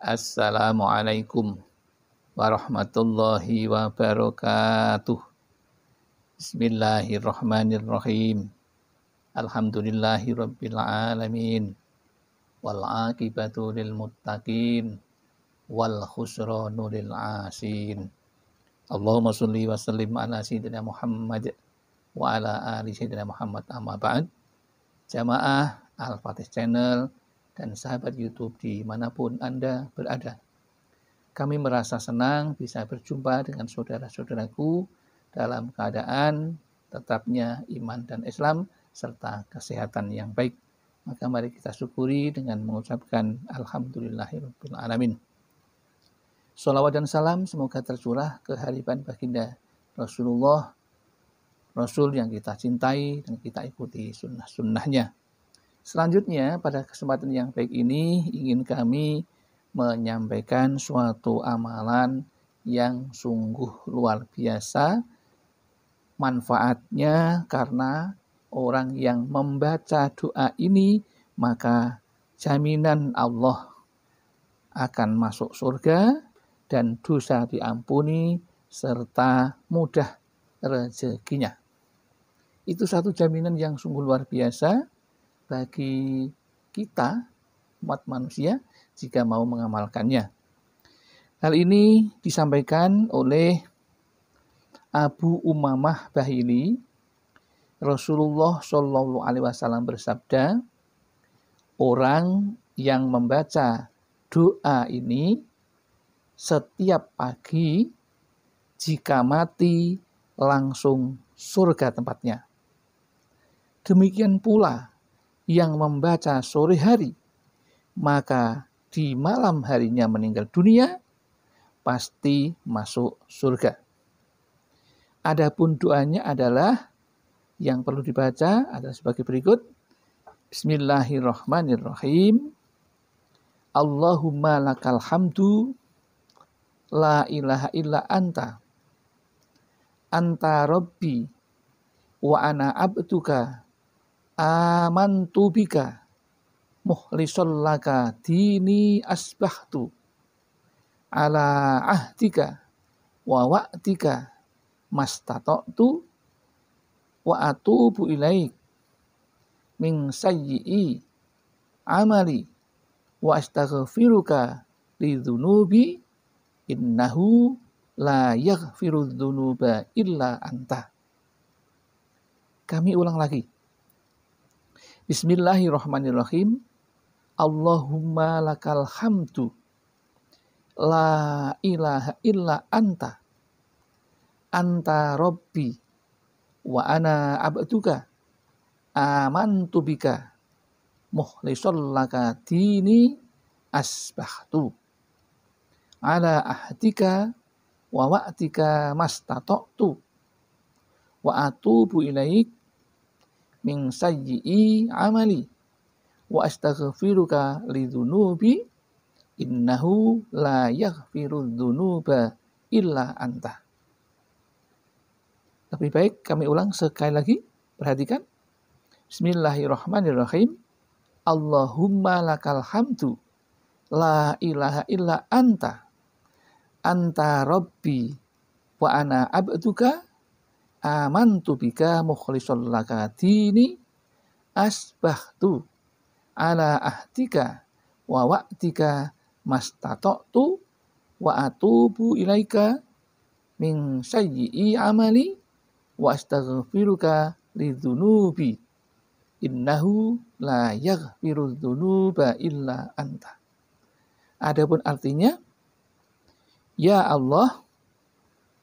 Assalamualaikum warahmatullahi wabarakatuh. Bismillahirrahmanirrahim. Alhamdulillahi rabbil alamin. Wal aqibatu lil muttaqin wal khusranu lil asin. Allahumma shalli wa sallim ala sayyidina Muhammad wa ala ali sayyidina Muhammad amma ba'd. Jamaah Al-Fatih Channel dan sahabat YouTube dimanapun Anda berada. Kami merasa senang bisa berjumpa dengan saudara-saudaraku dalam keadaan tetapnya iman dan Islam serta kesehatan yang baik. Maka mari kita syukuri dengan mengucapkan Alhamdulillahirrahmanirrahim. alamin. Salawat dan salam semoga tercurah ke baginda Rasulullah, Rasul yang kita cintai dan kita ikuti sunnah-sunnahnya Selanjutnya, pada kesempatan yang baik ini, ingin kami menyampaikan suatu amalan yang sungguh luar biasa manfaatnya karena orang yang membaca doa ini maka jaminan Allah akan masuk surga dan dosa diampuni serta mudah rezekinya. Itu satu jaminan yang sungguh luar biasa bagi kita, umat manusia, jika mau mengamalkannya. Hal ini disampaikan oleh Abu Umamah Bahili. Rasulullah Shallallahu Alaihi Wasallam bersabda, orang yang membaca doa ini setiap pagi jika mati langsung surga tempatnya. Demikian pula yang membaca sore hari, maka di malam harinya meninggal dunia, pasti masuk surga. Adapun doanya adalah yang perlu dibaca adalah sebagai berikut. Bismillahirrahmanirrahim. Allahumma lakal hamdu la ilaha illa anta anta rabbi wa ana abduka amantu bika muhlisol laka dini asbahtu ala ahdika wa wa'tika mastata'tu wa atubu ilaik min sayyi'i amali wa astaghfiruka lidzunubi innahu la yaghfiru illa anta kami ulang lagi Bismillahirrahmanirrahim. Allahumma lakal hamdu. La ilaha illa anta. Anta Rabbi. Wa ana abduka. Amantu bika. Muhlisul laka dini asbahtu. Ala ahdika wa wa'tika mastatoktu. Wa atubu ilaik min sayyi'i amali wa astaghfiruka lidzunubi innahu la yaghfiru dzunuba illa anta. Lebih baik kami ulang sekali lagi. Perhatikan. Bismillahirrahmanirrahim. Allahumma lakal hamdu. La ilaha illa anta. Anta rabbi wa ana abduka tu bika mukhlishal laka dini asbahtu ala ahdika wa waktika mastata'tu wa atubu ilaika min sayyi'i amali wa astaghfiruka lidzunubi innahu la yaghfiru dhunuba illa anta adapun artinya ya Allah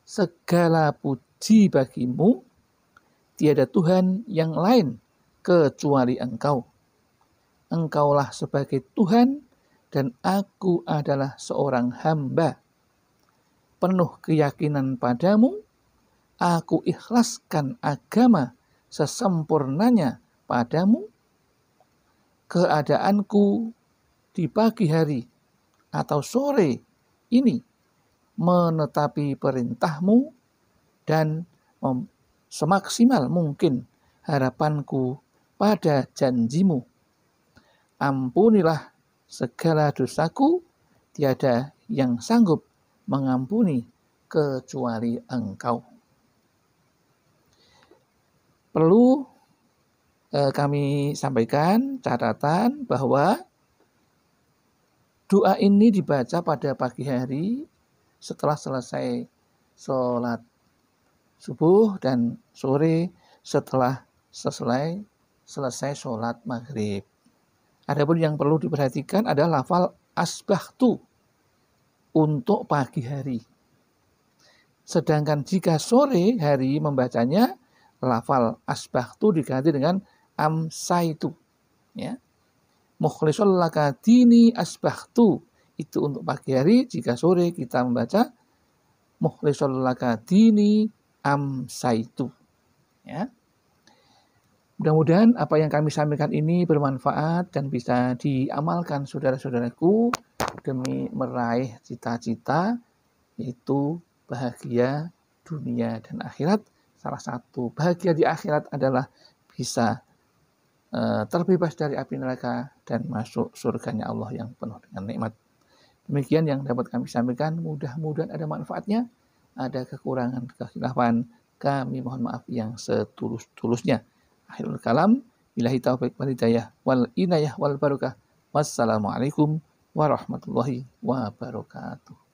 segala puji Suci bagimu, tiada Tuhan yang lain kecuali engkau. Engkaulah sebagai Tuhan dan aku adalah seorang hamba. Penuh keyakinan padamu, aku ikhlaskan agama sesempurnanya padamu. Keadaanku di pagi hari atau sore ini menetapi perintahmu dan semaksimal mungkin harapanku pada janjimu. Ampunilah segala dosaku, tiada yang sanggup mengampuni kecuali engkau. Perlu eh, kami sampaikan catatan bahwa doa ini dibaca pada pagi hari setelah selesai sholat subuh dan sore setelah selesai selesai sholat maghrib. Adapun yang perlu diperhatikan adalah lafal asbahtu untuk pagi hari. Sedangkan jika sore hari membacanya, lafal asbahtu diganti dengan amsaitu. Ya. Mukhlisul lakadini asbahtu. Itu untuk pagi hari, jika sore kita membaca mukhlisul lakadini itu. Ya. Mudah-mudahan apa yang kami sampaikan ini bermanfaat dan bisa diamalkan saudara-saudaraku demi meraih cita-cita yaitu bahagia dunia dan akhirat. Salah satu bahagia di akhirat adalah bisa e, terbebas dari api neraka dan masuk surganya Allah yang penuh dengan nikmat. Demikian yang dapat kami sampaikan, mudah-mudahan ada manfaatnya ada kekurangan kekhilafan, kami mohon maaf yang setulus-tulusnya. Akhirul kalam, bilahi taufik wal hidayah wal inayah wal barokah. Wassalamualaikum warahmatullahi wabarakatuh.